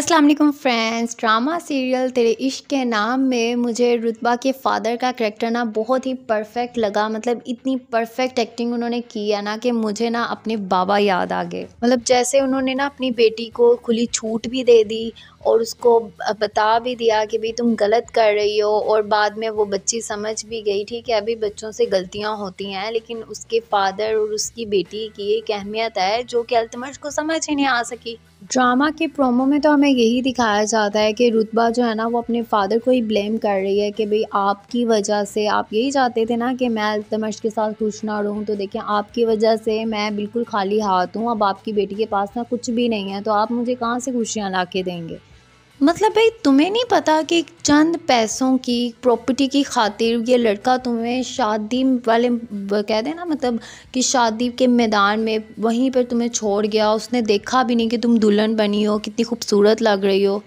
अस्सलाम वालेकुम friends drama serial तेरे इश्क के नाम में मुझे रुतबा के फ़ादर का करेक्टर ना बहुत ही परफेक्ट लगा मतलब इतनी परफेक्ट एक्टिंग उन्होंने की है ना कि मुझे ना अपने बाबा याद आ गए मतलब जैसे उन्होंने ना अपनी बेटी को खुली छूट भी दे दी और उसको बता भी दिया कि भाई तुम गलत कर रही हो और बाद में वो बच्ची समझ भी गई ठीक है अभी बच्चों से गलतियाँ होती हैं लेकिन उसके फादर और उसकी बेटी की एक अहमियत है जो कि अल्तमश को समझ ही नहीं आ सकी ड्रामा के प्रोमो में तो हमें यही दिखाया जाता है कि रुतबा जो है ना वो अपने फादर को ही ब्लेम कर रही है कि भाई आपकी वजह से आप यही चाहते थे ना कि मैं अल्तमश के साथ खुश ना रहूँ तो देखें आपकी वजह से मैं बिल्कुल खाली हाथ हूँ अब आपकी बेटी के पास ना कुछ भी नहीं है तो आप मुझे कहाँ से खुशियाँ ला के देंगे मतलब भाई तुम्हें नहीं पता कि चंद पैसों की प्रॉपर्टी की खातिर ये लड़का तुम्हें शादी वाले कहते हैं ना मतलब कि शादी के मैदान में वहीं पर तुम्हें छोड़ गया उसने देखा भी नहीं कि तुम दुल्हन बनी हो कितनी खूबसूरत लग रही हो